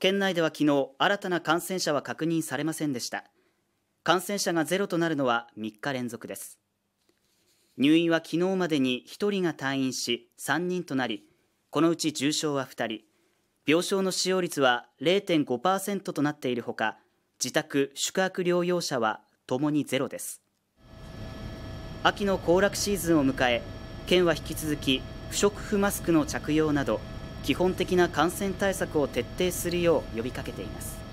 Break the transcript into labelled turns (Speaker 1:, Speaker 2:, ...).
Speaker 1: 県内では昨日、新たな感染者は確認されませんでした。感染者がゼロとなるのは3日連続です。入院は昨日までに1人が退院し3人となり、このうち重症は2人、病床の使用率は0.5%となっているほか、自宅・宿泊療養者はともにゼロです。秋の行楽シーズンを迎え、県は引き続き不織布マスクの着用など基本的な感染対策を徹底するよう呼びかけています。